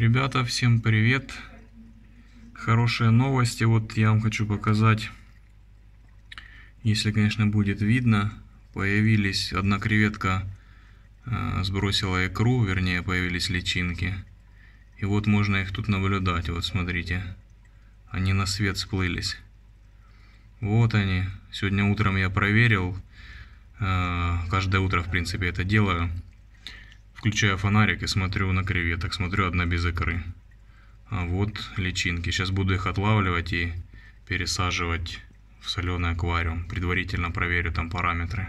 Ребята, всем привет! Хорошие новости, вот я вам хочу показать, если, конечно, будет видно, появились, одна креветка э, сбросила икру, вернее, появились личинки. И вот можно их тут наблюдать, вот смотрите, они на свет сплылись. Вот они, сегодня утром я проверил, э, каждое утро, в принципе, это делаю. Включаю фонарик и смотрю на креветок, смотрю одна без икры. А вот личинки. Сейчас буду их отлавливать и пересаживать в соленый аквариум. Предварительно проверю там параметры.